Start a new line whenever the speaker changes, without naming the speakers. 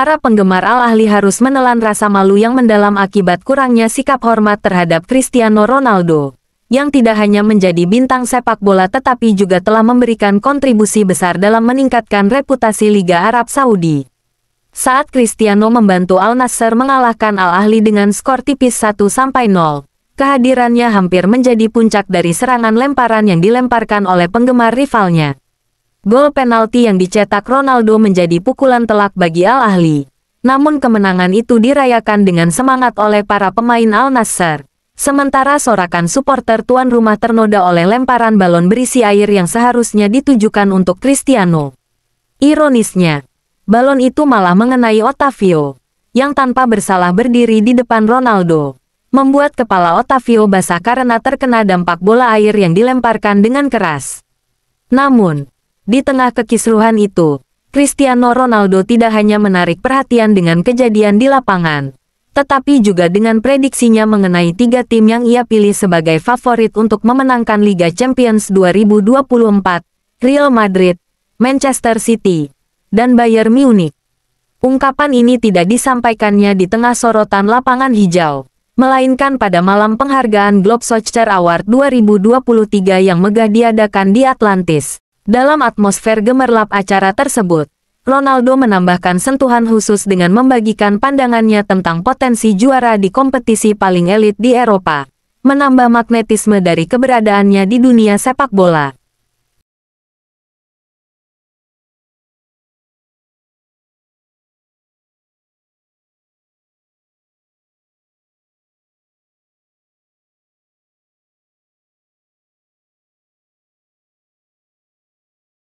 para penggemar Al-Ahli harus menelan rasa malu yang mendalam akibat kurangnya sikap hormat terhadap Cristiano Ronaldo, yang tidak hanya menjadi bintang sepak bola tetapi juga telah memberikan kontribusi besar dalam meningkatkan reputasi Liga Arab Saudi. Saat Cristiano membantu Al-Nasser mengalahkan Al-Ahli dengan skor tipis 1-0, kehadirannya hampir menjadi puncak dari serangan lemparan yang dilemparkan oleh penggemar rivalnya. Gol penalti yang dicetak Ronaldo menjadi pukulan telak bagi Al Ahli. Namun kemenangan itu dirayakan dengan semangat oleh para pemain Al Nassr. Sementara sorakan supporter tuan rumah ternoda oleh lemparan balon berisi air yang seharusnya ditujukan untuk Cristiano. Ironisnya, balon itu malah mengenai Otavio, yang tanpa bersalah berdiri di depan Ronaldo. Membuat kepala Otavio basah karena terkena dampak bola air yang dilemparkan dengan keras. Namun, di tengah kekisruhan itu, Cristiano Ronaldo tidak hanya menarik perhatian dengan kejadian di lapangan, tetapi juga dengan prediksinya mengenai tiga tim yang ia pilih sebagai favorit untuk memenangkan Liga Champions 2024, Real Madrid, Manchester City, dan Bayern Munich. Ungkapan ini tidak disampaikannya di tengah sorotan lapangan hijau, melainkan pada malam penghargaan Globe Soccer Award 2023 yang megah diadakan di Atlantis. Dalam atmosfer gemerlap acara tersebut, Ronaldo menambahkan sentuhan khusus dengan membagikan pandangannya tentang potensi juara di kompetisi paling elit di Eropa, menambah magnetisme dari keberadaannya di dunia sepak bola.